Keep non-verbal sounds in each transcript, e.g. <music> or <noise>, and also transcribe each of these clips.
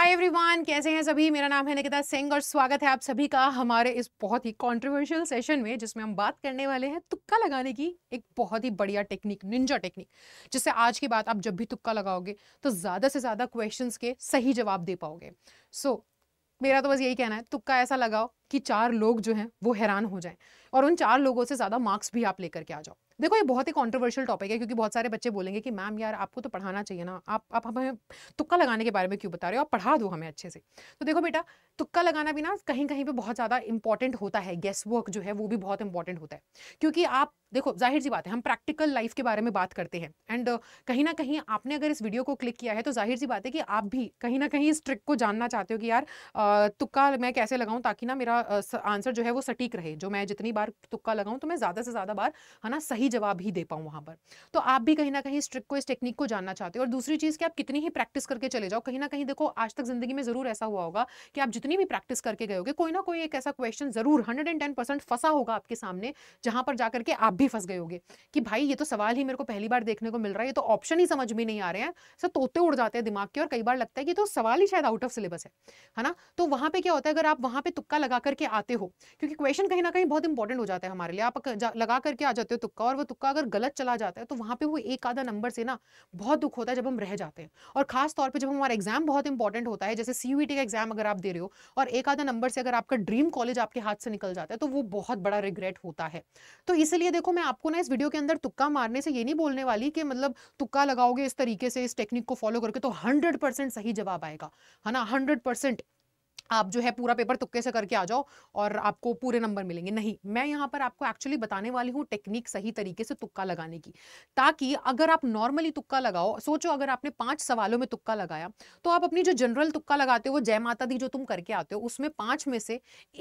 hi everyone कैसे हैं सभी मेरा नाम है निकिता सिंह और स्वागत है आप सभी का हमारे इस बहुत ही कंट्रोवर्शियल सेशन में जिसमें हम बात करने वाले हैं तुक्का लगाने की एक बहुत ही बढ़िया टेक्निक निंजा टेक्निक जिससे आज की बात आप जब भी तुक्का लगाओगे तो ज़्यादा से ज़्यादा क्वेश्चंस के सही जवाब दे पाओगे सो so, मेरा तो बस यही कहना है तुक्का ऐसा लगाओ कि चार लोग जो हैं वो हैरान हो जाएं और उन चार लोगों से ज़्यादा मार्क्स भी आप लेकर के आ जाओ देखो ये बहुत ही कॉन्ट्रोवर्शियल टॉपिक है क्योंकि बहुत सारे बच्चे बोलेंगे कि मैम यार आपको तो पढ़ाना चाहिए ना आप आप हमें तुक्का लगाने के बारे में क्यों बता रहे हो आप पढ़ा दो हमें अच्छे से तो देखो बेटा तुक्का लगाना भी ना कहीं कहीं पे बहुत ज़्यादा इंपॉर्टेंट होता है गेस वर्क जो है वो भी बहुत इंपॉर्टेंट होता है क्योंकि आप देखो जाहिर सी बात है हम प्रैक्टिकल लाइफ के बारे में बात करते हैं एंड uh, कहीं ना कहीं आपने अगर इस वीडियो को क्लिक किया है तो जाहिर सी बात है कि आप भी कहीं ना कहीं इस ट्रिक को जानना चाहते हो कि यार तुक्का मैं कैसे लगाऊं ताकि ना मेरा आंसर जो है वो सटीक रहे जो मैं जितनी बार तुक्का लगाऊं तो मैं ज़्यादा से ज़्यादा बार है ना सही जवाब ही दे पाऊं वहां पर तो आप भी कहीं ना कहीं इस ट्रिक को इस टेक्निक को जानना चाहते हो और दूसरी चीज़ कि आप कितनी ही प्रैक्टिस करके चले जाओ कहीं ना कहीं देखो आज तक जिंदगी में ज़रूर ऐसा हुआ होगा कि आप जितनी भी प्रैक्टिस करके गए होगे कोई ना कोई एक ऐसा क्वेश्चन ज़रूर हंड्रेड फंसा होगा आपके सामने जहां पर जाकर के आप भी फंस गए होगे कि भाई ये तो सवाल ही मेरे को पहली बार देखने को मिल रहा है ये तो ऑप्शन ही समझ में नहीं आ रहे हैं सर तोते उड़ जाते हैं दिमाग के और कई बार लगता है कि तो सवाल ही शायद आउट ऑफ सिलेबस है है ना तो वहां पे क्या होता है अगर आप वहां पे तुक्का लगा करके आते हो क्योंकि क्वेश्चन कहीं ना कहीं बहुत इंपॉर्टेंट इंपॉर्टेंट हो जाता है हमारे लिए आप लगा करके आ जाते हो तुक्का और वो तुक्का अगर गलत चला जाता है तो वहाँ पे वो एक आधा नंबर से ना बहुत दुख होता है जब हम रह जाते हैं और खास तौर पे जब हमारा एग्जाम बहुत इंपॉर्टेंट होता है जैसे सी e का एग्जाम अगर आप दे रहे हो और एक आधा नंबर से अगर आपका ड्रीम कॉलेज आपके हाथ से निकल जाता है तो वो बहुत बड़ा रिग्रेट होता है तो इसलिए देखो मैं आपको ना इस वीडियो के अंदर तुक्का मारने से ये नहीं बोलने वाली कि मतलब तुक्का लगाओगे इस तरीके से इस टेक्निक को फॉलो करके तो हंड्रेड सही जवाब आएगा है ना हंड्रेड आप जो है पूरा पेपर तुक्के से करके आ जाओ और आपको पूरे नंबर मिलेंगे नहीं मैं यहाँ पर आपको एक्चुअली बताने वाली हूँ टेक्निक सही तरीके से तुक्का लगाने की ताकि अगर आप नॉर्मली तुक्का लगाओ सोचो अगर आपने पांच सवालों में तुक्का लगाया तो आप अपनी जो जनरल तुक्का लगाते हो जय माता दी जो तुम करके आते हो उसमें पांच में से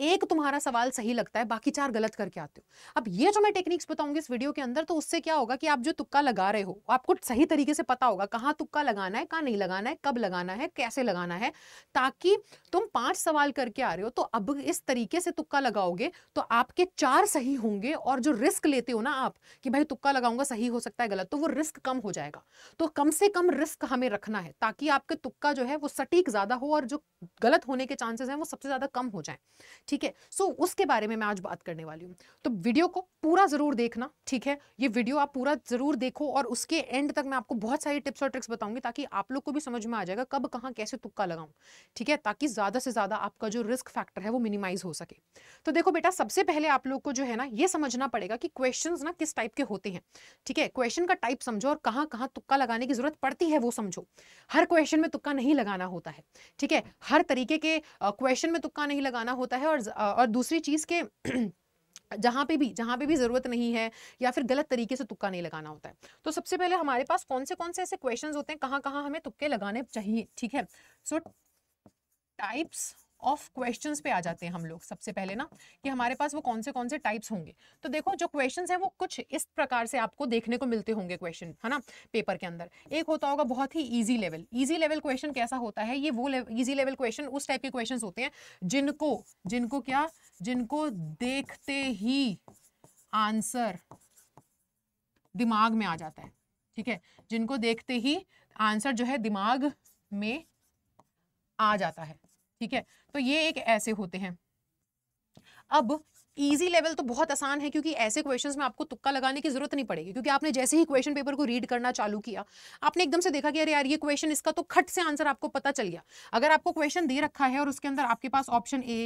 एक तुम्हारा सवाल सही लगता है बाकी चार गलत करके आते हो अब ये जो मैं टेक्निक्स बताऊंगी इस वीडियो के अंदर तो उससे क्या होगा कि आप जो तुक्का लगा रहे हो आपको सही तरीके से पता होगा कहाँ तुक्का लगाना है कहाँ नहीं लगाना है कब लगाना है कैसे लगाना है ताकि तुम पांच सवाल करके आ रहे हो तो अब इस तरीके से तुक्का लगाओगे तो आपके चार सही होंगे और जो रिस्क लेते हो ना आप कि भाई तुक्का लगाऊंगा सही हो सकता है गलत तो वो रिस्क कम हो जाएगा तो कम से कम रिस्क हमें रखना है ताकि आपके तुक्का जो है वो सटीक ज़्यादा हो और जो गलत होने के चांसेस हैं वो सबसे ज़्यादा कम हो जाए ठीक है सो उसके बारे में मैं आज बात करने वाली हूँ तो वीडियो को पूरा ज़रूर देखना ठीक है ये वीडियो आप पूरा ज़रूर देखो और उसके एंड तक मैं आपको बहुत सारी टिप्स और ट्रिक्स बताऊंगी ताकि आप लोग को भी समझ में आ जाएगा कब कहाँ कैसे तुक्का लगाऊँ ठीक है ताकि ज़्यादा से ज़्यादा ज़्यादा आपका जो रिस्क फैक्टर है वो मिनिमाइज हो सके तो देखो बेटा सबसे पहले आप लोग को जो है ना ये समझना पड़ेगा कि क्वेश्चन ना किस टाइप के होते हैं ठीक है क्वेश्चन का टाइप समझो और कहाँ कहाँ तुक्का लगाने की जरूरत पड़ती है वो समझो हर क्वेश्चन में तुक्का नहीं लगाना होता है ठीक है हर तरीके के क्वेश्चन में तुक्का नहीं लगाना होता है और, और दूसरी चीज़ के <clears throat> जहाँ पे भी जहाँ पे भी ज़रूरत नहीं है या फिर गलत तरीके से तुक्का नहीं लगाना होता है तो सबसे पहले हमारे पास कौन से कौन से ऐसे क्वेश्चंस होते हैं कहाँ कहाँ हमें तुक्के लगाने चाहिए ठीक है so so, types of question पे आ जाते हैं हम लोग सबसे पहले ना कि हमारे पास वो कौन से कौन से टाइप्स होंगे तो देखो जो क्वेश्चन है वो कुछ इस प्रकार से आपको देखने को मिलते होंगे क्वेश्चन है ना पेपर के अंदर एक होता होगा बहुत ही easy level easy level question कैसा होता है ये वो ईजी लेवल क्वेश्चन उस टाइप के क्वेश्चन होते हैं जिनको जिनको क्या जिनको देखते ही आंसर दिमाग में आ जाता है ठीक है जिनको देखते ही आंसर जो है दिमाग में आ जाता है ठीक है तो ये एक ऐसे होते हैं अब इजी लेवल तो बहुत आसान है क्योंकि ऐसे क्वेश्चंस में आपको तुक्का लगाने की जरूरत नहीं पड़ेगी क्योंकि आपने जैसे ही क्वेश्चन पेपर को रीड करना चालू किया आपने एकदम से देखा कि अरे यार ये क्वेश्चन इसका तो खट से आंसर आपको पता चल गया अगर आपको क्वेश्चन दे रखा है और उसके अंदर आपके पास option A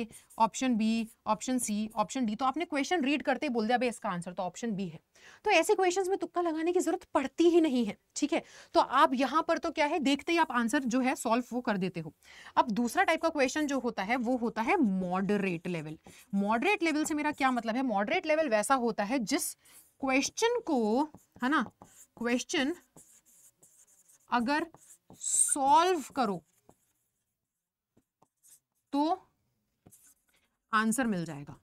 option B option C option D तो आपने क्वेश्चन रीड करते बोल दिया भाई इसका आंसर तो ऑप्शन बी है तो ऐसे क्वेश्चंस में तुक्का लगाने की जरूरत पड़ती ही नहीं है ठीक है तो आप यहाँ पर तो क्या है देखते ही आप आंसर जो है सॉल्व वो कर देते हो अब दूसरा टाइप का क्वेश्चन जो होता है वो होता है मॉडरेट लेवल मॉडरेट लेवल से मेरा क्या मतलब है मॉडरेट लेवल वैसा होता है जिस क्वेश्चन को है ना क्वेश्चन अगर सॉल्व करो तो आंसर मिल जाएगा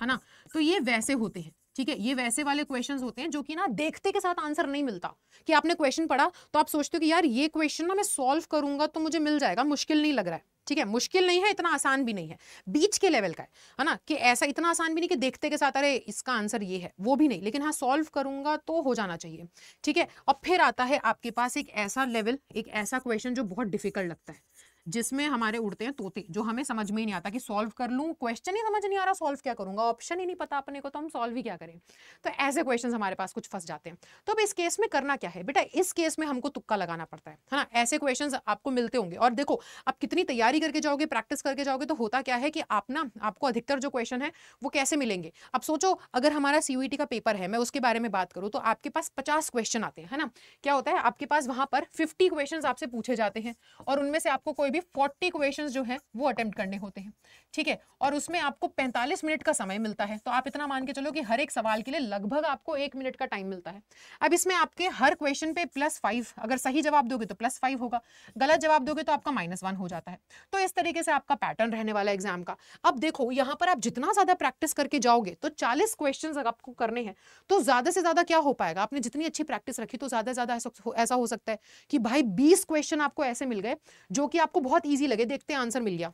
है ना तो ये वैसे होते हैं ठीक है ये वैसे वाले क्वेश्चन होते हैं जो कि ना देखते के साथ आंसर नहीं मिलता कि आपने क्वेश्चन पढ़ा तो आप सोचते हो कि यार ये क्वेश्चन ना मैं सॉल्व करूंगा तो मुझे मिल जाएगा मुश्किल नहीं लग रहा है ठीक है मुश्किल नहीं है इतना आसान भी नहीं है बीच के लेवल का है है ना कि ऐसा इतना आसान भी नहीं कि देखते के साथ अरे इसका आंसर ये है वो भी नहीं लेकिन हाँ सॉल्व करूंगा तो हो जाना चाहिए ठीक है और फिर आता है आपके पास एक ऐसा लेवल एक ऐसा क्वेश्चन जो बहुत डिफिकल्ट लगता है जिसमें हमारे उड़ते हैं तोते जो हमें समझ में ही नहीं आता कि सॉल्व कर लूँ क्वेश्चन ही समझ नहीं आ रहा सॉल्व क्या करूँगा ऑप्शन ही नहीं पता अपने को तो हम सॉल्व ही क्या करें तो ऐसे क्वेश्चन हमारे पास कुछ फंस जाते हैं तो अब इस केस में करना क्या है बेटा इस केस में हमको तुक्का लगाना पड़ता है है ना ऐसे क्वेश्चन आपको मिलते होंगे और देखो आप कितनी तैयारी करके जाओगे प्रैक्टिस करके जाओगे तो होता क्या है कि आप ना आपको अधिकतर जो क्वेश्चन है वो कैसे मिलेंगे अब सोचो अगर हमारा सीयूईटी e का पेपर है मैं उसके बारे में बात करूँ तो आपके पास पचास क्वेश्चन आते हैं है ना क्या होता है आपके पास वहाँ पर फिफ्टी क्वेश्चन आपसे पूछे जाते हैं और उनमें से आपको कोई भी 40 क्वेश्चंस जो है वो अटेम्प्ट करने होते हैं ठीक है और उसमें आपको 45 मिनट का समय मिलता है तो आप इतना मान के चलो कि हर एक सवाल के लिए लगभग आपको एक मिनट का टाइम मिलता है अब इसमें आपके हर क्वेश्चन पे प्लस फाइव अगर सही जवाब दोगे तो प्लस फाइव होगा गलत जवाब दोगे तो आपका माइनस वन हो जाता है तो इस तरीके से आपका पैटर्न रहने वाला एग्जाम का अब देखो यहाँ पर आप जितना ज़्यादा प्रैक्टिस करके जाओगे तो चालीस क्वेश्चन आपको करने हैं तो ज़्यादा से ज़्यादा क्या हो पाएगा आपने जितनी अच्छी प्रैक्टिस रखी तो ज़्यादा से ज़्यादा ऐसा हो सकता है कि भाई बीस क्वेश्चन आपको ऐसे मिल गए जो कि आपको बहुत ईजी लगे देखते आंसर मिल गया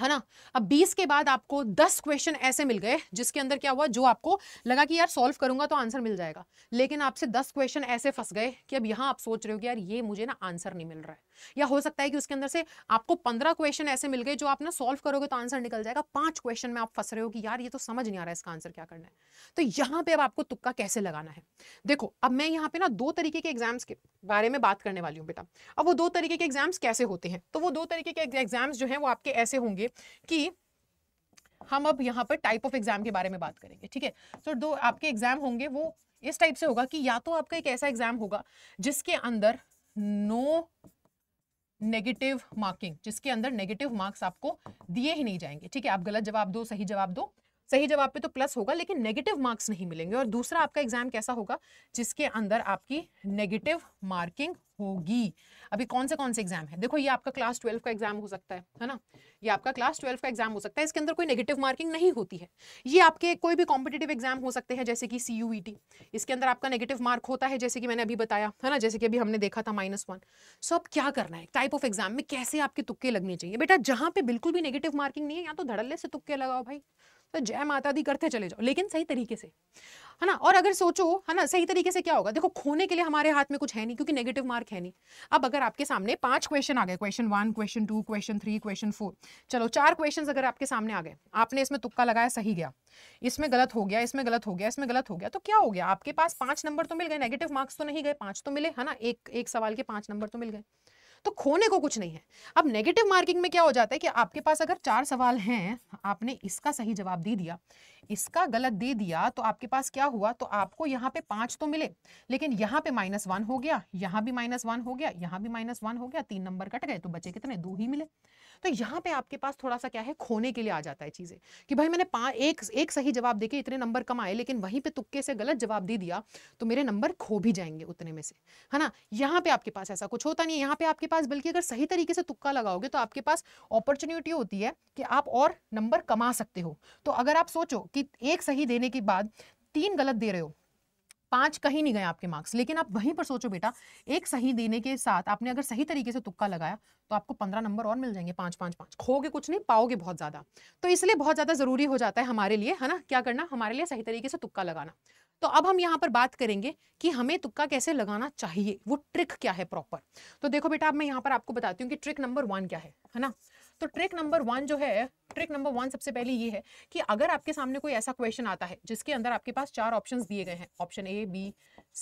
है ना अब 20 के बाद आपको 10 क्वेश्चन ऐसे मिल गए जिसके अंदर क्या हुआ जो आपको लगा कि यार सॉल्व करूंगा तो आंसर मिल जाएगा लेकिन आपसे 10 क्वेश्चन ऐसे फंस गए कि अब यहां आप सोच रहे हो कि यार ये मुझे ना आंसर नहीं मिल रहा है या हो सकता है कि उसके अंदर से आपको पंद्रह क्वेश्चन ऐसे मिल गए जो आप ना सॉल्व करोगे तो आंसर निकल जाएगा पांच क्वेश्चन में आप फंस रहे हो कि यार ये तो समझ नहीं आ रहा है इसका आंसर क्या करना है तो यहाँ पे अब आपको तुक्का कैसे लगाना है देखो अब मैं यहाँ पे ना दो तरीके के एग्जाम्स के बारे में बात करने वाली हूँ बेटा अब वो दो तरीके के एग्जाम्स कैसे होते हैं तो वो दो तरीके के एग्जाम्स जो है वो आपके ऐसे होंगे कि हम अब यहाँ पर टाइप ऑफ एग्जाम के बारे में बात करेंगे ठीक है तो दो आपके एग्जाम होंगे वो इस टाइप से होगा कि या तो आपका एक ऐसा एग्जाम होगा जिसके अंदर नो नेगेटिव मार्किंग जिसके अंदर नेगेटिव मार्क्स आपको दिए ही नहीं जाएंगे ठीक है आप गलत जवाब दो सही जवाब दो सही जवाब पे तो प्लस होगा लेकिन नेगेटिव मार्क्स नहीं मिलेंगे और दूसरा आपका एग्जाम कैसा होगा जिसके अंदर आपकी नेगेटिव मार्किंग होगी अभी कौन से कौन से एग्जाम है देखो ये आपका क्लास ट्वेल्व का एग्जाम हो सकता है है ना ये आपका क्लास ट्वेल्व का एग्जाम हो सकता है इसके अंदर कोई नेगेटिव मार्किंग नहीं होती है ये आपके कोई भी कॉम्पिटेटिव एग्जाम हो सकते हैं जैसे कि सी e इसके अंदर आपका नेगेटिव मार्क होता है जैसे कि मैंने अभी बताया है ना जैसे कि अभी हमने देखा था माइनस वन सो अब क्या करना है टाइप ऑफ एग्जाम में कैसे आपके तुक्के लगने चाहिए बेटा जहाँ पे बिल्कुल भी नेगेटिव मार्किंग नहीं है यहाँ तो धड़ल्ले से तुक्के लगाओ भाई तो जय माता दी करते चले जाओ लेकिन सही तरीके से है ना और अगर सोचो है ना सही तरीके से क्या होगा देखो खोने के लिए हमारे हाथ में कुछ है नहीं क्योंकि नेगेटिव मार्क है नहीं अब अगर आपके सामने पांच क्वेश्चन आ गए question one question two question three question four चलो चार क्वेश्चन अगर आपके सामने आ गए आपने इसमें तुक्का लगाया सही गया इसमें गलत हो गया इसमें गलत हो गया इसमें गलत हो गया तो क्या हो गया आपके पास पांच नंबर तो मिल गए नेगेटिव मार्क्स तो नहीं गए पांच तो मिले है ना एक एक सवाल के पांच नंबर तो मिल गए तो खोने को कुछ नहीं है अब नेगेटिव मार्किंग में क्या हो जाता है कि आपके पास अगर चार सवाल हैं आपने इसका सही जवाब दे दिया इसका गलत दे दिया तो आपके पास क्या हुआ तो आपको यहाँ पे पांच तो मिले लेकिन यहाँ पे माइनस वन हो गया यहाँ भी माइनस वन हो गया यहाँ भी माइनस वन हो गया तीन नंबर कट गए तो बचे कितने दो ही मिले तो यहाँ पे आपके पास थोड़ा सा क्या है खोने के लिए आ जाता है चीजें कि भाई मैंने एक एक सही जवाब देखे इतने नंबर कम आए लेकिन वहीं पर तुक्के से गलत जवाब दे दिया तो मेरे नंबर खो भी जाएंगे उतने में से है ना यहाँ पे आपके पास ऐसा कुछ होता नहीं है यहाँ पे आपके पास बल्कि अगर सही तरीके से तुक्का लगाओगे तो आपके पास अपॉर्चुनिटी होती है कि आप और नंबर कमा सकते हो तो अगर आप सोचो कि एक सही देने के बाद तीन गलत दे रहे हो पांच कहीं नहीं गए आपके मार्क्स लेकिन आप वहीं पर सोचो बेटा एक सही देने के साथ आपने अगर सही तरीके से तुक्का लगाया तो आपको पंद्रह नंबर और मिल जाएंगे पांच पांच पांच खोगे कुछ नहीं पाओगे बहुत ज़्यादा तो इसलिए बहुत ज़्यादा ज़रूरी हो जाता है हमारे लिए है ना क्या करना हमारे लिए सही तरीके से तुक्का लगाना तो अब हम यहाँ पर बात करेंगे कि हमें तुक्का कैसे लगाना चाहिए वो ट्रिक क्या है प्रॉपर तो देखो बेटा अब मैं यहाँ पर आपको बताती हूँ कि ट्रिक नंबर वन क्या है है ना तो ट्रिक नंबर वन जो है ट्रिक नंबर वन सबसे पहले ये है कि अगर आपके सामने कोई ऐसा क्वेश्चन आता है जिसके अंदर आपके पास चार ऑप्शंस दिए गए हैं option A B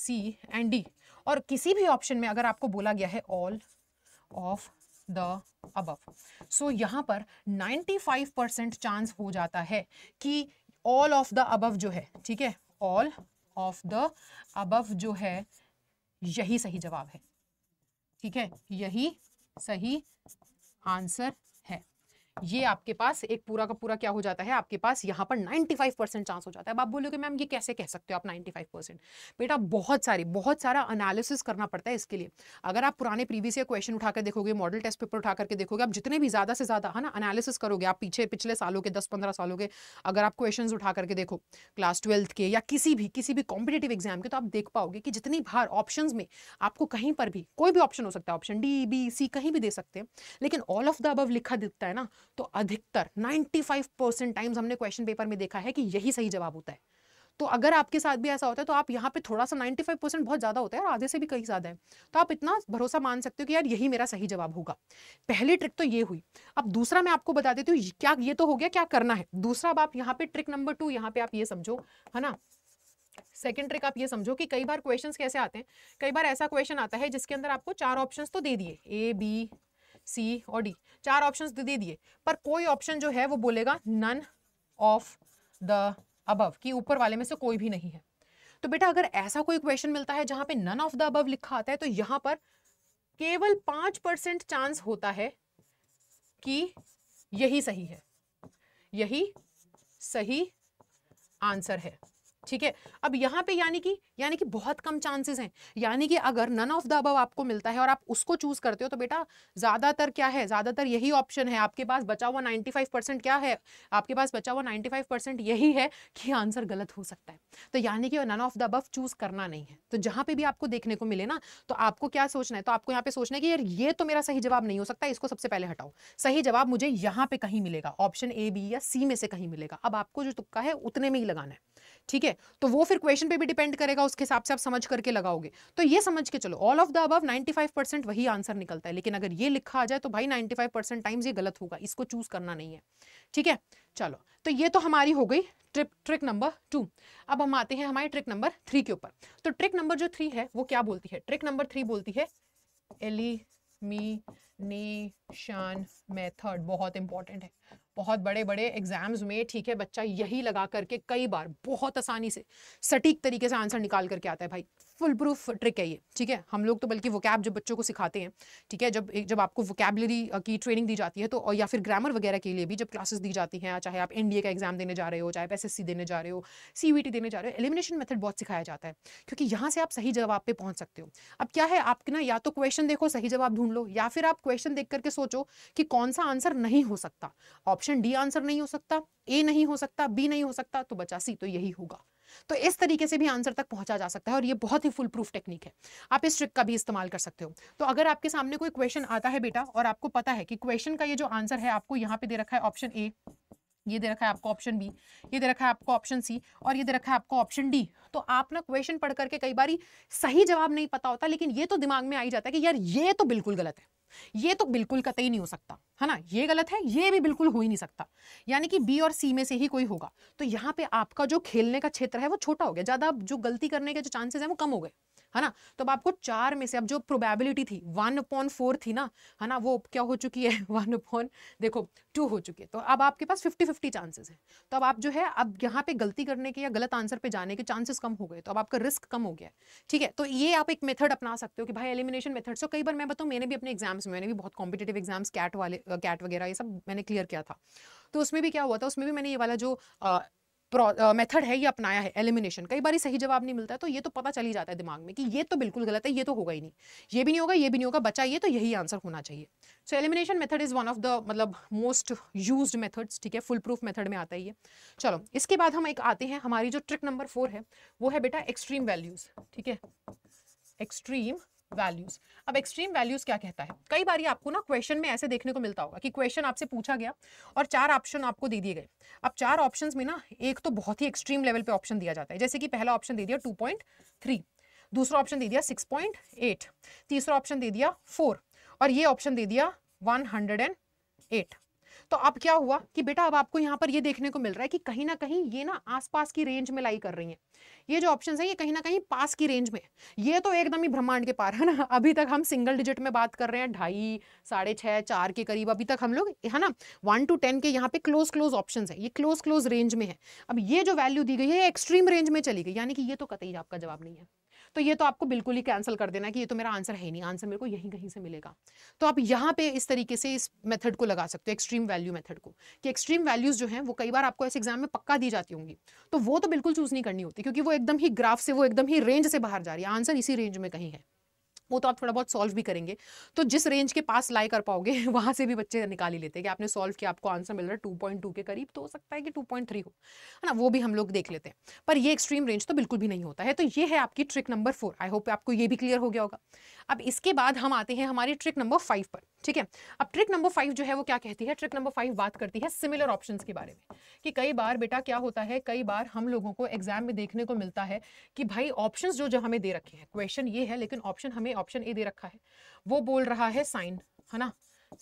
C and D और किसी भी ऑप्शन में अगर आपको बोला गया है ऑल ऑफ द अब सो यहाँ पर 95 परसेंट चांस हो जाता है कि ऑल ऑफ द अबव जो है ठीक है ऑल ऑफ द अबव जो है यही सही जवाब है ठीक है यही सही आंसर ये आपके पास एक पूरा का पूरा क्या हो जाता है आपके पास यहाँ पर 95 परसेंट चांस हो जाता है अब आप बोलोगे मैम ये कैसे कह सकते हो आप 95 परसेंट बेटा बहुत सारी बहुत सारा एनालिसिस करना पड़ता है इसके लिए अगर आप पुराने प्रीवियस ईयर क्वेश्चन उठाकर देखोगे मॉडल टेस्ट पेपर उठा करके देखोगे आप जितने भी ज़्यादा से ज़्यादा है ना एनालिसिस करोगे आप पीछे पिछले सालों के दस पंद्रह सालों के अगर आप क्वेश्चन उठा करके देखो क्लास ट्वेल्थ के या किसी भी किसी भी कॉम्पिटेटिव एग्जाम के तो आप देख पाओगे कि जितनी बार ऑप्शन में आपको कहीं पर भी कोई भी ऑप्शन हो सकता है ऑप्शन डी बी सी कहीं भी दे सकते हैं लेकिन ऑल ऑफ द अब लिखा दिखता है ना तो अधिकतर 95 परसेंट टाइम्स हमने क्वेश्चन पेपर में देखा है कि यही सही जवाब होता है तो अगर आपके साथ भी ऐसा होता है तो आप यहाँ पे थोड़ा सा 95 परसेंट बहुत ज़्यादा होता है और आधे से भी कहीं ज़्यादा है तो आप इतना भरोसा मान सकते हो कि यार यही मेरा सही जवाब होगा पहली ट्रिक तो ये हुई अब दूसरा मैं आपको बता देती हूँ क्या ये तो हो गया क्या करना है दूसरा अब आप यहाँ पे ट्रिक नंबर टू यहाँ पे आप ये समझो है ना सेकेंड ट्रिक आप ये समझो कि कई बार क्वेश्चन कैसे आते हैं कई बार ऐसा क्वेश्चन आता है जिसके अंदर आपको चार ऑप्शन तो दे दिए ए बी सी और डी चार ऑप्शंस तो दे दिए पर कोई ऑप्शन जो है वो बोलेगा नन ऑफ द अबव कि ऊपर वाले में से कोई भी नहीं है तो बेटा अगर ऐसा कोई क्वेश्चन मिलता है जहां पे नन ऑफ द अबव लिखा आता है तो यहां पर केवल पांच परसेंट चांस होता है कि यही सही है यही सही आंसर है ठीक है अब यहाँ पे यानी कि यानी कि बहुत कम चांसेस हैं यानी कि अगर नन ऑफ द अबव आपको मिलता है और आप उसको चूज करते हो तो बेटा ज्यादातर क्या है ज्यादातर यही ऑप्शन है आपके पास बचा हुआ 95 परसेंट क्या है आपके पास बचा हुआ 95 परसेंट यही है कि आंसर गलत हो सकता है तो यानी कि नन ऑफ द अब चूज करना नहीं है तो जहां पर भी आपको देखने को मिले ना तो आपको क्या सोचना है तो आपको यहाँ पे सोचना है कि यार ये तो मेरा सही जवाब नहीं हो सकता इसको सबसे पहले हटाओ सही जवाब मुझे यहाँ पे कहीं मिलेगा ऑप्शन ए बी या सी में से कहीं मिलेगा अब आपको जो तुक्का है उतने में ही लगाना है ठीक है तो वो फिर क्वेश्चन पे भी डिपेंड करेगा उसके हिसाब से आप समझ करके लगाओगे तो ये समझ के चलो all of the above 95 percent वही आंसर निकलता है लेकिन अगर ये लिखा आ जाए तो भाई 95 परसेंट टाइम्स ये गलत होगा इसको चूज करना नहीं है ठीक है चलो तो ये तो हमारी हो गई ट्रिप ट्रिक नंबर टू अब हम आते हैं हमारे ट्रिक नंबर थ्री के ऊपर तो ट्रिक नंबर जो थ्री है वो क्या बोलती है ट्रिक नंबर थ्री बोलती है एलिमिनेशन मेथड बहुत इंपॉर्टेंट है बहुत बड़े बड़े एग्जाम्स में ठीक है बच्चा यही लगा करके कई बार बहुत आसानी से सटीक तरीके से आंसर निकाल करके आता है भाई फुल प्रूफ ट्रिक है ये ठीक है हम लोग तो बल्कि वोकैब जब बच्चों को सिखाते हैं ठीक है जब जब आपको वोकैबलरी की ट्रेनिंग दी जाती है तो या फिर ग्रामर वगैरह के लिए भी जब क्लासेस दी जाती हैं चाहे आप एनडीए का एग्जाम देने जा रहे हो चाहे आप देने जा रहे हो सी देने जा रहे हो एलिमिनेशन मेथड बहुत सिखाया जाता है क्योंकि यहाँ से आप सही जवाब पे पहुँच सकते हो अब क्या है आपके ना या तो क्वेश्चन देखो सही जवाब ढूंढ लो या फिर आप क्वेश्चन देख करके सोचो कि कौन सा आंसर नहीं हो सकता ऑप्शन डी आंसर नहीं हो सकता ए नहीं हो सकता बी नहीं हो सकता तो बचा सी तो यही होगा तो इस तरीके से भी आंसर तक पहुंचा जा सकता है और ये बहुत ही फुल प्रूफ टेक्निक है आप इस ट्रिक का भी इस्तेमाल कर सकते हो तो अगर आपके सामने कोई क्वेश्चन आता है बेटा और आपको पता है कि क्वेश्चन का ये जो आंसर है आपको यहाँ पे दे रखा है ऑप्शन ए ये दे रखा है आपको ऑप्शन बी ये दे रखा है आपको ऑप्शन सी और ये दे रखा है आपको ऑप्शन डी तो आप ना क्वेश्चन पढ़ करके कई बार सही जवाब नहीं पता होता लेकिन ये तो दिमाग में आई जाता है कि यार ये तो बिल्कुल गलत है ये तो बिल्कुल कतई नहीं हो सकता है ना ये गलत है ये भी बिल्कुल हो ही नहीं सकता यानी कि बी और सी में से ही कोई होगा तो यहाँ पे आपका जो खेलने का क्षेत्र है वो छोटा हो गया ज़्यादा जो गलती करने के जो चांसेस है वो कम हो गए है ना तो अब आपको चार में से अब जो प्रोबेबिलिटी थी वन अपॉन फोर थी ना है ना वो क्या हो चुकी है वन <laughs> अपॉन देखो टू हो चुकी है तो अब आपके पास फिफ्टी फिफ्टी चांसेस है तो अब आप जो है अब यहाँ पे गलती करने के या गलत आंसर पे जाने के चांसेस कम हो गए तो अब आपका रिस्क कम हो गया ठीक है तो ये आप एक मेथड अपना सकते हो कि भाई एलिमिनेशन मेथड सो कई बार मैं बताऊँ मैंने भी अपने एग्जाम्स में मैंने भी बहुत कॉम्पिटेटिव एग्जाम्स कैट वाले कैट वगैरह ये सब मैंने क्लियर किया था तो उसमें भी क्या हुआ था उसमें भी मैंने ये वाला जो मेथड है ये अपनाया है एलिमिनेशन कई बार सही जवाब नहीं मिलता है तो ये तो पता चल ही जाता है दिमाग में कि ये तो बिल्कुल गलत है ये तो होगा ही नहीं ये भी नहीं होगा ये भी नहीं होगा बचा ये तो यही आंसर होना चाहिए so elimination method is one of the मतलब मोस्ट यूज मेथड्स ठीक है फुल प्रूफ मेथड में आता है ये चलो इसके बाद हम एक आते हैं हमारी जो ट्रिक नंबर फोर है वो है बेटा एक्सट्रीम वैल्यूज़ ठीक है एक्सट्रीम वैल्यूज अब एक्सट्रीम वैल्यूज क्या कहता है कई बार आपको ना क्वेश्चन में ऐसे देखने को मिलता होगा कि क्वेश्चन आपसे पूछा गया और चार ऑप्शन आपको दे दिए गए अब चार ऑप्शन में ना एक तो बहुत ही एक्सट्रीम लेवल पे ऑप्शन दिया जाता है जैसे कि पहला ऑप्शन दे दिया टू पॉइंट थ्री दूसरा ऑप्शन दे दिया सिक्स पॉइंट एट तीसरा ऑप्शन दे दिया फोर और ये ऑप्शन दे दिया वन हंड्रेड एंड एट तो अब क्या हुआ कि बेटा अब आपको यहाँ पर ये देखने को मिल रहा है कि कहीं ना कहीं ये ना आसपास की रेंज में लाई कर रही है ये जो ऑप्शन है ये कहीं ना कहीं पास की रेंज में ये तो एकदम ही ब्रह्मांड के पार है ना <laughs> अभी तक हम सिंगल डिजिट में बात कर रहे हैं ढाई साढ़े छः चार के करीब अभी तक हम लोग है ना वन टू टेन के यहाँ पे क्लोज क्लोज ऑप्शन है ये क्लोज क्लोज रेंज में है अब ये जो वैल्यू दी गई है ये एक्सट्रीम रेंज में चली गई यानी कि ये तो कतई आपका जवाब नहीं है तो ये तो आपको बिल्कुल ही कैंसिल कर देना है कि ये तो मेरा आंसर है नहीं आंसर मेरे को यहीं कहीं से मिलेगा तो आप यहाँ पे इस तरीके से इस मेथड को लगा सकते हो एक्सट्रीम वैल्यू मेथड को कि एक्सट्रीम वैल्यूज जो है वो कई बार आपको इस एग्जाम में पक्का दी जाती होंगी तो वो तो बिल्कुल चूज नहीं करनी होती क्योंकि वो एकदम ही ग्राफ से वो एकदम ही रेंज से बाहर जा रही है आंसर इसी रेंज में कहीं है वो तो आप थोड़ा बहुत सॉल्व भी करेंगे तो जिस रेंज के पास लाई कर पाओगे <laughs> वहाँ से भी बच्चे निकाल ही लेते हैं कि आपने सॉल्व किया आपको आंसर मिल रहा है टू पॉइंट टू के करीब तो हो सकता है कि टू पॉइंट थ्री हो है ना वो भी हम लोग देख लेते हैं पर ये एक्सट्रीम रेंज तो बिल्कुल भी नहीं होता है तो ये है आपकी trick number four I hope आपको ये भी क्लियर हो गया होगा अब इसके बाद हम आते हैं हमारी ट्रिक नंबर फाइव पर ठीक है अब ट्रिक नंबर फाइव जो है वो क्या कहती है ट्रिक नंबर फाइव बात करती है सिमिलर ऑप्शंस के बारे में कि कई बार बेटा क्या होता है कई बार हम लोगों को एग्जाम में देखने को मिलता है कि भाई ऑप्शन जो जो हमें दे रखे हैं क्वेश्चन ये है लेकिन ऑप्शन हमें ऑप्शन ए दे रखा है वो बोल रहा है साइन है ना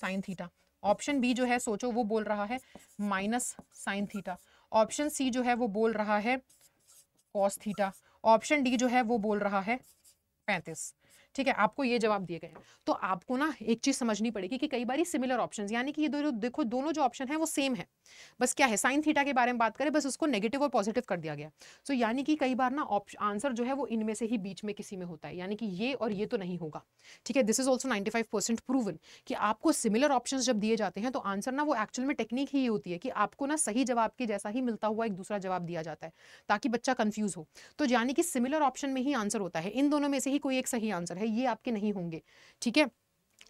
साइन थीटा ऑप्शन बी जो है सोचो वो बोल रहा है minus sine theta option C जो है वो बोल रहा है कॉस थीटा ऑप्शन डी जो है वो बोल रहा है पैंतीस ठीक है आपको ये जवाब दिए गए तो आपको ना एक चीज समझनी पड़ेगी कि कई बार सिमिलर ऑप्शन यानी कि ये दो देखो दोनों जो ऑप्शन है वो सेम है बस क्या है साइन थीटा के बारे में बात करें बस उसको नेगेटिव और पॉजिटिव कर दिया गया सो so, यानी कि कई बार ना आंसर जो है वो इनमें से ही बीच में किसी में होता है यानी कि ये और ये तो नहीं होगा ठीक है this is also ninety five percent proven कि आपको सिमिलर ऑप्शन जब दिए जाते हैं तो आंसर ना वो एक्चुअल में टेक्निक ही होती है कि आपको ना सही जवाब के जैसा ही मिलता हुआ एक दूसरा जवाब दिया जाता है ताकि बच्चा कंफ्यूज हो तो यानी कि सिमिलर ऑप्शन में ही आंसर होता है इन दोनों में से ही कोई एक सही आंसर है है ये आपके नहीं होंगे ठीक है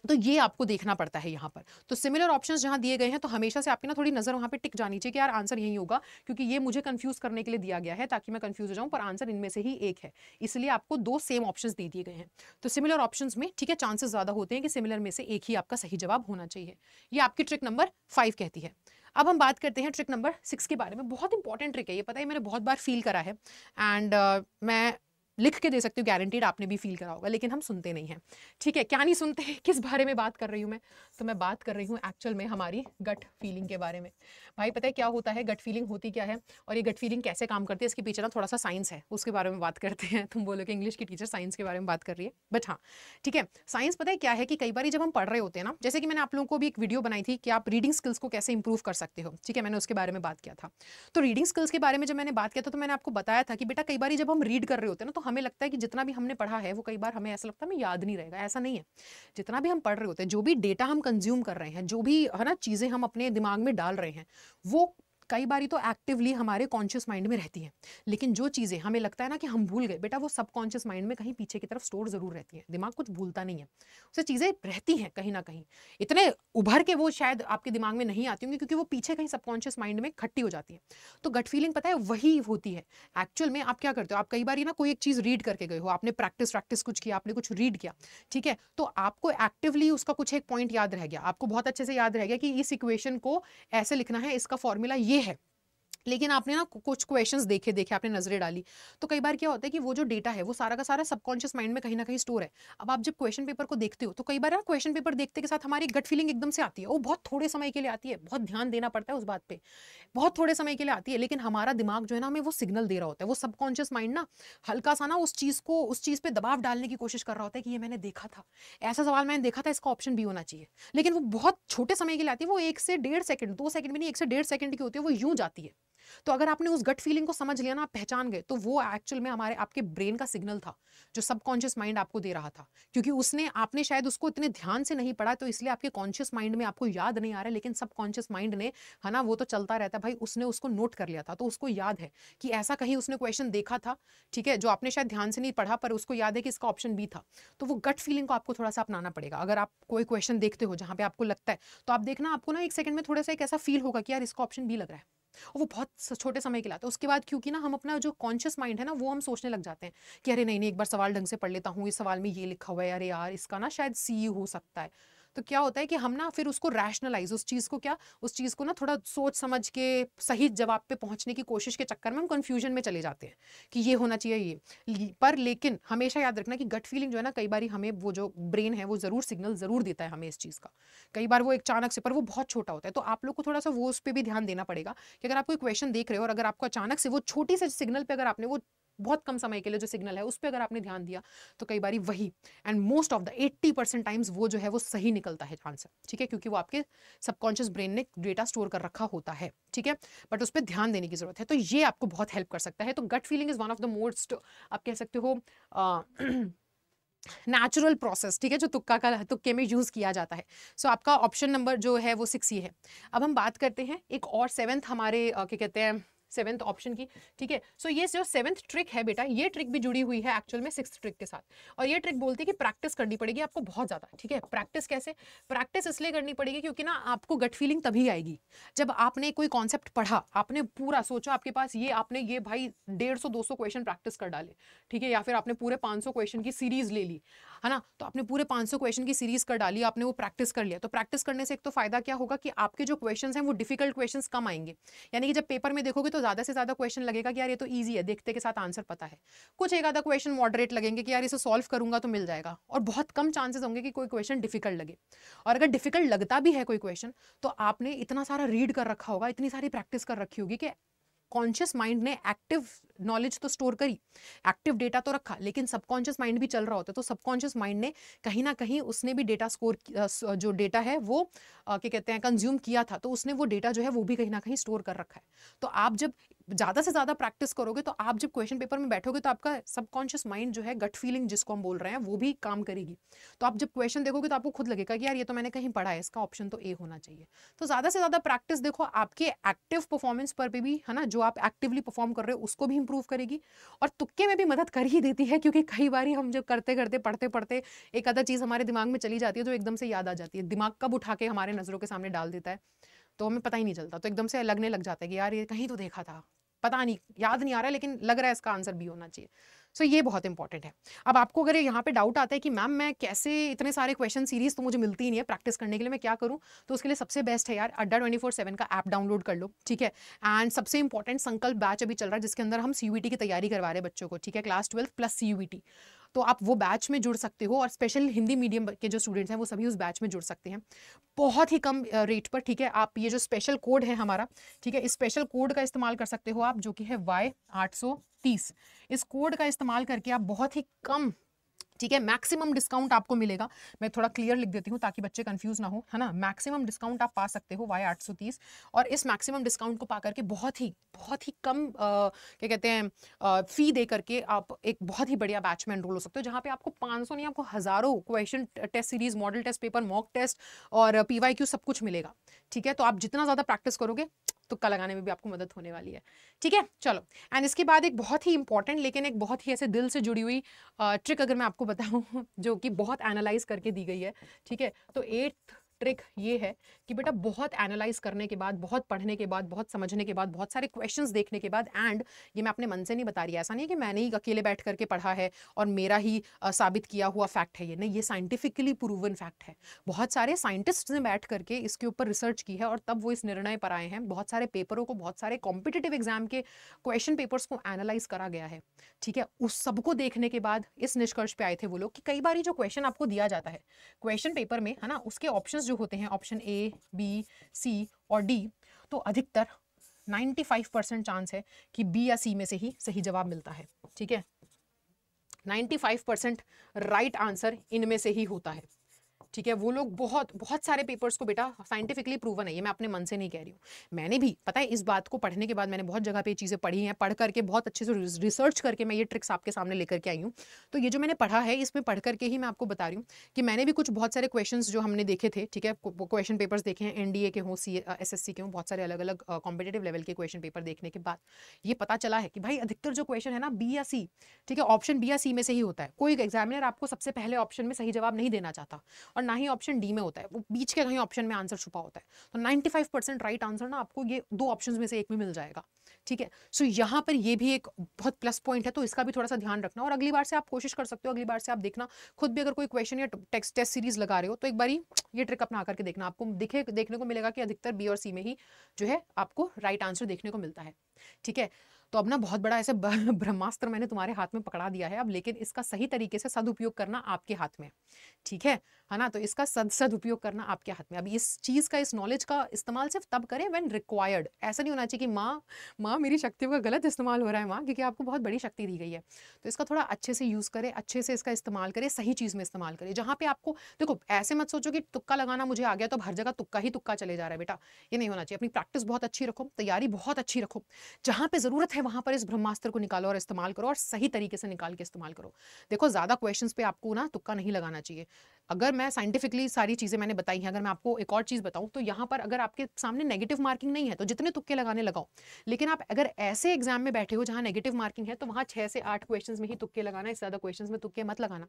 तो ये आपको देखना पड़ता है यहाँ पर तो सिमिलर ऑप्शंस जहाँ दिए गए हैं तो हमेशा से आपकी ना थोड़ी नजर वहाँ पे टिक जानी चाहिए कि यार आंसर यही होगा क्योंकि ये मुझे कंफ्यूज करने के लिए दिया गया है ताकि मैं कंफ्यूज हो जाऊँ पर आंसर इनमें से ही एक है इसलिए आपको दो सेम ऑप्शन दे दिए गए हैं तो सिमिलर ऑप्शन में ठीक है चांसेस ज्यादा होते हैं कि सिमिलर में से एक ही आपका सही जवाब होना चाहिए ये आपकी ट्रिक नंबर फाइव कहती है अब हम बात करते हैं ट्रिक नंबर सिक्स के बारे में बहुत इंपॉर्टेंट ट्रिक है ये पता है मैंने बहुत बार फील करा है एंड uh, मैं लिख के दे सकती हूँ गारंटीड आपने भी फील करा होगा लेकिन हम सुनते नहीं हैं ठीक है क्या नहीं सुनते हैं <laughs> किस बारे में बात कर रही हूँ मैं तो मैं बात कर रही हूँ एक्चुअल में हमारी गट फीलिंग के बारे में भाई पता है क्या होता है गट फीलिंग होती क्या है और ये गट फीलिंग कैसे काम करती है इसके पीछे ना थोड़ा सा साइंस है उसके बारे में बात करते हैं <laughs> तुम बोलो कि इंग्लिश की टीचर साइंस के बारे में बात कर रही है बट हाँ ठीक है साइंस पता है क्या है कि कई बार जब हम पढ़ रहे होते हैं ना जैसे कि मैंने आप लोगों को भी एक वीडियो बनाई थी कि आप रीडिंग स्किल्स को कैसे इंप्रूव कर सकते हो ठीक है मैंने उसके बारे में बात किया था तो रीडिंग स्किल्स के बारे में जब मैंने बात किया था तो मैंने आपको बताया था कि बेटा कई बार जब हम रीड कर रहे होते हैं ना तो हमें लगता है कि जितना भी हमने पढ़ा है वो कई बार हमें ऐसा लगता है याद नहीं रहेगा ऐसा नहीं है जितना भी हम पढ़ रहे होते हैं जो भी डेटा हम कंज्यूम कर रहे हैं जो भी है ना चीज़ें हम अपने दिमाग में डाल रहे हैं वो कई बार तो एक्टिवली हमारे कॉन्शियस माइंड में रहती है लेकिन जो चीज़ें हमें लगता है ना कि हम भूल गए बेटा वो सब कॉन्शियस माइंड में कहीं पीछे की तरफ स्टोर ज़रूर रहती है दिमाग कुछ भूलता नहीं है उसे चीज़ें रहती हैं कहीं ना कहीं इतने उभर के वो शायद आपके दिमाग में नहीं आती होंगी क्योंकि वो पीछे कहीं सबकॉन्शियस माइंड में खट्टी हो जाती है तो गट फीलिंग पता है वही होती है एक्चुअल में आप क्या करते हो आप कई बार ना कोई एक चीज़ रीड करके गए हो आपने प्रैक्टिस प्रैक्टिस कुछ किया आपने कुछ रीड किया ठीक है तो आपको एक्टिवली उसका कुछ एक पॉइंट याद रह गया आपको बहुत अच्छे से याद रह गया कि इस इक्वेशन को ऐसे लिखना है इसका फॉर्मूला ये dije, लेकिन आपने ना कुछ क्वेश्चंस देखे देखे आपने नजरें डाली तो कई बार क्या होता है कि वो जो डेटा है वो सारा का सारा सबकॉन्शियस माइंड में कहीं ना कहीं स्टोर है अब आप जब क्वेश्चन पेपर को देखते हो तो कई बार ना क्वेश्चन पेपर देखते के साथ हमारी गट फीलिंग एकदम से आती है वो बहुत थोड़े समय के लिए आती है बहुत ध्यान देना पड़ता है उस बात पर बहुत थोड़े समय के लिए आती है लेकिन हमारा दिमाग जो है ना हमें वो सिग्नल दे रहा होता है वो सबकॉन्शियस माइंड ना हल्का सा ना उस चीज़ को उस चीज़ पर दबाव डालने की कोशिश कर रहा होता है कि ये मैंने देखा था ऐसा सवाल मैंने देखा था इसका ऑप्शन भी होना चाहिए लेकिन वो बहुत छोटे समय के लिए आती है वो एक से डेढ़ सेकंड दो सेकंड भी नहीं एक से डेढ़ सेकंड की होती है वो यूं जाती है तो अगर आपने उस गट फीलिंग को समझ लिया ना आप पहचान गए तो वो एक्चुअल में हमारे आपके ब्रेन का सिग्नल था जो सबकॉन्शियस माइंड आपको दे रहा था क्योंकि उसने आपने शायद उसको इतने ध्यान से नहीं पढ़ा तो इसलिए आपके कॉन्शियस माइंड में आपको याद नहीं आ रहा लेकिन सबकॉन्शियस माइंड ने है ना वो तो चलता रहता भाई उसने उसको नोट कर लिया था तो उसको याद है कि ऐसा कहीं उसने क्वेश्चन देखा था ठीक है जो आपने शायद ध्यान से नहीं पढ़ा पर उसको याद है कि इसका ऑप्शन बी था तो वो गट फीलिंग को आपको थोड़ा सा अपनाना पड़ेगा अगर आप कोई क्वेश्चन देखते हो जहाँ पे आपको लगता है तो आप देखना आपको ना एक सेकंड में थोड़ा सा एक ऐसा फील होगा कि यार इसका ऑप्शन बी लग रहा है और वो बहुत छोटे समय के लाते हैं उसके बाद क्योंकि ना हम अपना जो कॉन्शियस माइंड है ना वो हम सोचने लग जाते हैं कि अरे नहीं नहीं एक बार सवाल ढंग से पढ़ लेता हूँ इस सवाल में ये लिखा हुआ है अरे यार इसका ना शायद सी हो सकता है तो क्या होता है कि हम ना फिर उसको रैशनलाइज उस चीज़ को क्या उस चीज़ को ना थोड़ा सोच समझ के सही जवाब पे पहुंचने की कोशिश के चक्कर में हम कन्फ्यूजन में चले जाते हैं कि ये होना चाहिए ये पर लेकिन हमेशा याद रखना कि गट फीलिंग जो है ना कई बार हमें वो जो ब्रेन है वो ज़रूर सिग्नल ज़रूर देता है हमें इस चीज़ का कई बार वो एक अचानक से पर वो बहुत छोटा होता है तो आप लोग को थोड़ा सा वो उस पर भी ध्यान देना पड़ेगा कि अगर आप कोई क्वेश्चन देख रहे हो और अगर आपको अचानक से वो छोटी से सिग्नल पर अगर आपने वो बहुत कम समय के लिए जो सिग्नल है उस पर अगर आपने ध्यान दिया तो कई बार वही and most of the 80 percent times वो जो है वो सही निकलता है आंसर ठीक है क्योंकि वो आपके सबकॉन्शियस ब्रेन ने डेटा स्टोर कर रखा होता है ठीक है बट उस पर ध्यान देने की जरूरत है तो ये आपको बहुत हेल्प कर सकता है तो gut feeling is one of the most आप कह सकते हो नेचुरल प्रोसेस <clears throat> ठीक है जो तुक्का का तुक्के में यूज़ किया जाता है सो so, आपका ऑप्शन नंबर जो है वो सिक्स ही है अब हम बात करते हैं एक और सेवेंथ हमारे क्या कहते हैं सेवेंथ ऑप्शन की ठीक है सो ये जो सेवंथ ट्रिक है बेटा ये ट्रिक भी जुड़ी हुई है एक्चुअल में सिक्स ट्रिक के साथ और ये ट्रिक बोलती है कि प्रैक्टिस करनी पड़ेगी आपको बहुत ज़्यादा ठीक है प्रैक्टिस कैसे प्रैक्टिस इसलिए करनी पड़ेगी क्योंकि ना आपको गट फीलिंग तभी आएगी जब आपने कोई कॉन्सेप्ट पढ़ा आपने पूरा सोचा आपके पास ये आपने ये भाई डेढ़ सौ दो सौ क्वेश्चन प्रैक्टिस कर डाले ठीक है या फिर आपने पूरे पांच सौ क्वेश्चन की सीरीज ले ली है ना तो आपने पूरे पांच सौ क्वेश्चन की सीरीज कर डाली आपने वो प्रैक्टिस कर लिया तो प्रैक्टिस करने से एक तो फायदा क्या होगा कि आपके जो क्वेश्चन है वो डिफिकल्ट क्वेश्चन कम आएंगे यानी कि जब पेपर में देखोगे तो ज़्यादा से ज़्यादा क्वेश्चन लगेगा कि यार ये तो ईजी है देखते के साथ आंसर पता है कुछ एक आधा क्वेश्चन मॉडरेट लगेंगे कि यार इसे सॉल्व करूंगा तो मिल जाएगा और बहुत कम चांसेस होंगे कि कोई क्वेश्चन डिफिकल्ट लगे और अगर डिफिकल्ट लगता भी है कोई क्वेश्चन तो आपने इतना सारा रीड कर रखा होगा इतनी सारी प्रैक्टिस कर रखी होगी कि कॉन्शियस माइंड ने एक्टिव नॉलेज तो स्टोर करी एक्टिव डेटा तो रखा लेकिन सबकॉन्शियस माइंड भी चल रहा होता है तो सबकॉन्शियस माइंड ने कहीं ना कहीं उसने भी डेटा स्कोर जो डेटा है वो क्या कहते हैं कंज्यूम किया था तो उसने वो डेटा जो है वो भी कहीं ना कहीं स्टोर कर रखा है तो आप जब ज़्यादा से ज़्यादा प्रैक्टिस करोगे तो आप जब क्वेश्चन पेपर में बैठोगे तो आपका सबकॉन्शियस माइंड जो है गट फीलिंग जिसको हम बोल रहे हैं वो भी काम करेगी तो आप जब क्वेश्चन देखोगे तो आपको खुद लगेगा कि यार ये तो मैंने कहीं पढ़ा है इसका ऑप्शन तो ए होना चाहिए तो ज़्यादा से ज़्यादा प्रैक्टिस देखो आपके एक्टिव परफॉर्मेंस पर भी, है ना जो आप एक्टिवली परफॉर्म कर रहे हो उसको भी इंप्रूव करेगी और तुक्के में भी मदद कर ही देती है क्योंकि कई बार हम जब करते करते पढ़ते पढ़ते एक आधा चीज़ हमारे दिमाग में चली जाती है जो एकदम से याद आ जाती है दिमाग कब उठा के हमारे नज़रों के सामने डाल देता है तो हमें पता ही नहीं चलता तो एकदम से लगने लग जाता है कि यार ये कहीं तो देखा था पता नहीं याद नहीं आ रहा है लेकिन लग रहा है इसका आंसर बी होना चाहिए सो so, ये बहुत इंपॉर्टेंट है अब आपको अगर यहाँ पे डाउट आता है कि मैम मैं कैसे इतने सारे क्वेश्चन सीरीज तो मुझे मिलती ही नहीं है प्रैक्टिस करने के लिए मैं क्या करूँ तो उसके लिए सबसे बेस्ट है यार अड्डा ट्वेंटी फोर सेवन का ऐप डाउनलोड कर लो ठीक है एंड सबसे इंपॉर्टेंट संकल्प बैच अभी चल रहा है जिसके अंदर हम सी की तैयारी करवा रहे हैं बच्चों को ठीक है क्लास ट्वेल्थ प्लस सी तो आप वो बैच में जुड़ सकते हो और स्पेशल हिंदी मीडियम के जो स्टूडेंट्स हैं वो सभी उस बैच में जुड़ सकते हैं बहुत ही कम रेट पर ठीक है आप ये जो स्पेशल कोड है हमारा ठीक है इस स्पेशल कोड का इस्तेमाल कर सकते हो आप जो कि है वाई आठ सौ तीस इस कोड का इस्तेमाल करके आप बहुत ही कम ठीक है मैक्सिमम डिस्काउंट आपको मिलेगा मैं थोड़ा क्लियर लिख देती हूँ ताकि बच्चे कंफ्यूज ना हो है ना मैक्सिमम डिस्काउंट आप पा सकते हो वाई आठ सौ तीस और इस मैक्सिमम डिस्काउंट को पा करके बहुत ही बहुत ही कम क्या कहते हैं फ़ी दे करके आप एक बहुत ही बढ़िया बैच में एनरोल हो सकते हो जहाँ पे आपको पाँच सौ नहीं आपको हज़ारों question test series model test paper mock test और पी सब कुछ मिलेगा ठीक है तो आप जितना ज़्यादा प्रैक्टिस करोगे तुक्का लगाने में भी आपको मदद होने वाली है ठीक है चलो एंड इसके बाद एक बहुत ही इंपॉर्टेंट लेकिन एक बहुत ही ऐसे दिल से जुड़ी हुई ट्रिक अगर मैं आपको बताऊँ जो कि बहुत एनालाइज करके दी गई है ठीक है तो एट्थ ट्रिक ये है कि बेटा बहुत एनालाइज करने के बाद बहुत पढ़ने के बाद बहुत समझने के बाद बहुत सारे क्वेश्चंस देखने के बाद एंड ये मैं अपने मन से नहीं बता रही ऐसा नहीं है कि मैंने ही अकेले बैठ करके पढ़ा है और मेरा ही आ, साबित किया हुआ फैक्ट है ये नहीं ये साइंटिफिकली प्रूवन फैक्ट है बहुत सारे साइंटिस्ट ने बैठ करके इसके ऊपर रिसर्च की है और तब वो इस निर्णय पर आए हैं बहुत सारे पेपरों को बहुत सारे कॉम्पिटेटिव एग्जाम के क्वेश्चन पेपर्स को एनालाइज करा गया है ठीक है उस सबको देखने के बाद इस निष्कर्ष पे आए थे वो लोग कि कई बार जो क्वेश्चन आपको दिया जाता है क्वेश्चन पेपर में है ना उसके ऑप्शन जो होते हैं ऑप्शन ए बी सी और डी तो अधिकतर 95 परसेंट चांस है कि बी या सी में से ही सही जवाब मिलता है ठीक है 95 परसेंट राइट आंसर इनमें से ही होता है ठीक है वो लोग बहुत बहुत सारे पेपर्स को बेटा साइंटिफिकली प्रूवन है ये मैं अपने मन से नहीं कह रही हूँ मैंने भी पता है इस बात को पढ़ने के बाद मैंने बहुत जगह पे चीज़ें पढ़ी हैं पढ़ करके बहुत अच्छे से रिसर्च करके मैं ये ट्रिक्स आपके सामने लेकर के आई हूँ तो ये जो मैंने पढ़ा है इसमें पढ़ करके ही मैं आपको बता रही हूँ कि मैंने भी कुछ बहुत सारे क्वेश्चन जो हमने देखे थे ठीक है क्वेश्चन पेपर्स देखे हैं एनडीए के हों सी एस uh, के हों बहुत सारे अलग अलग कॉम्पिटेटिव लेवल के क्वेश्चन पेपर देखने के बाद ये पता चला है कि भाई अधिकतर जो क्वेश्चन है ना बी या सी ठीक है ऑप्शन बी या सी में से ही होता है कोई एग्जामिनर आपको सबसे पहले ऑप्शन में सही जवाब नहीं देना चाहता और ना ही ऑप्शन डी में होता है वो बीच के कहीं ऑप्शन में आंसर छुपा होता है तो 95 परसेंट राइट आंसर ना आपको ये दो ऑप्शंस में से एक में मिल जाएगा ठीक है सो so, यहाँ पर ये भी एक बहुत प्लस पॉइंट है तो इसका भी थोड़ा सा ध्यान रखना और अगली बार से आप कोशिश कर सकते हो अगली बार से आप देखना खुद भी अगर कोई क्वेश्चन या टेक्स टेस्ट सीरीज लगा रहे हो तो एक बार ये ट्रिक अपना करके देखना आपको दिखे देखने को मिलेगा कि अधिकतर बी और सी में ही जो है आपको राइट आंसर देखने को मिलता है ठीक है तो अब ना बहुत बड़ा ऐसे <laughs> ब्रह्मास्त्र मैंने तुम्हारे हाथ में पकड़ा दिया है अब लेकिन इसका सही तरीके से सदुपयोग करना आपके हाथ में ठीक है है ना तो इसका सद सदुपयोग करना आपके हाथ में अब इस चीज़ का इस नॉलेज का इस्तेमाल सिर्फ तब करें व्हेन रिक्वायर्ड ऐसा नहीं होना चाहिए कि माँ माँ मेरी शक्तियों का गलत इस्तेमाल हो रहा है माँ क्योंकि आपको बहुत बड़ी शक्ति दी गई है तो इसका थोड़ा अच्छे से यूज़ करें अच्छे से इसका इस्तेमाल करें सही चीज़ में इस्तेमाल करें जहाँ पे आपको देखो ऐसे मत सोचो कि तुक्का लगाना मुझे आ गया तो हर जगह तुक्का ही तुक्का चले जा रहा है बेटा ये नहीं होना चाहिए अपनी प्रैक्टिस बहुत अच्छी रखो तैयारी बहुत अच्छी रखो जहाँ पे ज़रूरत है वहां पर इस ब्रह्मास्त्र को निकालो और इस्तेमाल करो और सही तरीके से निकाल के इस्तेमाल करो देखो ज़्यादा क्वेश्चन पे आपको ना तुक्का नहीं लगाना चाहिए अगर मैं साइंटिफिकली सारी चीज़ें मैंने बताई हैं अगर मैं आपको एक और चीज़ बताऊं तो यहाँ पर अगर आपके सामने नेगेटिव मार्किंग नहीं है तो जितने तुक्के लगाने लगाओ लेकिन आप अगर ऐसे एग्जाम में बैठे हो जहाँ नेगेटिव मार्किंग है तो वहाँ छह से आठ क्वेश्चन में ही तुक्के लगाना इससे ज़्यादा क्वेश्चन में तुक्के मत लगाना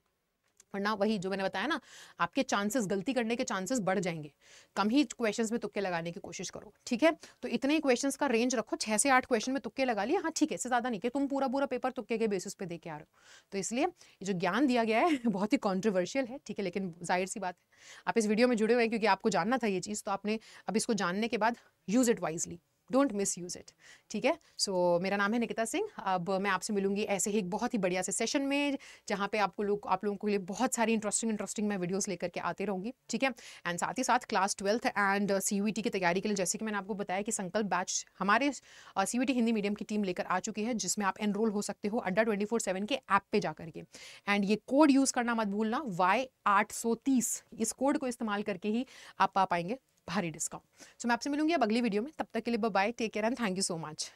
वरना वही जो मैंने बताया ना आपके चांसेस गलती करने के चांसेस बढ़ जाएंगे कम ही क्वेश्चंस में तुक्के लगाने की कोशिश करो ठीक है तो इतने ही क्वेश्चन का रेंज रखो छः से आठ क्वेश्चन में तुक्के लगा लिए हाँ ठीक है इससे ज़्यादा नहीं कि तुम पूरा पूरा पेपर तुक्के के बेसिस पे दे के आ रहे हो तो इसलिए जो ज्ञान दिया गया है <laughs> बहुत ही कॉन्ट्रोवर्शियल है ठीक है लेकिन जाहिर सी बात है आप इस वीडियो में जुड़े हुए हैं क्योंकि आपको जानना था ये चीज़ तो आपने अब इसको जानने के बाद use it wisely don't misuse it ठीक है सो so, मेरा नाम है निकिता सिंह अब मैं आपसे मिलूंगी ऐसे ही एक बहुत ही बढ़िया से सेशन में जहाँ पे आपको लोग आप लोगों के लिए बहुत सारी इंटरेस्टिंग इंटरेस्टिंग मैं वीडियोस लेकर के आते रहूँगी ठीक है एंड साथ ही साथ क्लास ट्वेल्थ एंड सी की तैयारी के लिए जैसे कि मैंने आपको बताया कि संकल्प बैच हमारे सी uh, e हिंदी मीडियम की टीम लेकर आ चुकी है जिसमें आप एनरोल हो सकते हो अड्डा ट्वेंटी के ऐप पर जा करके एंड ये कोड यूज़ करना मत भूलना वाई आठ इस कोड को इस्तेमाल करके ही आप पा पाएंगे भारी डिस्काउंट सो so, मैं आपसे मिलूंगी अब अगली वीडियो में तब तक के लिए bye take care and thank you so much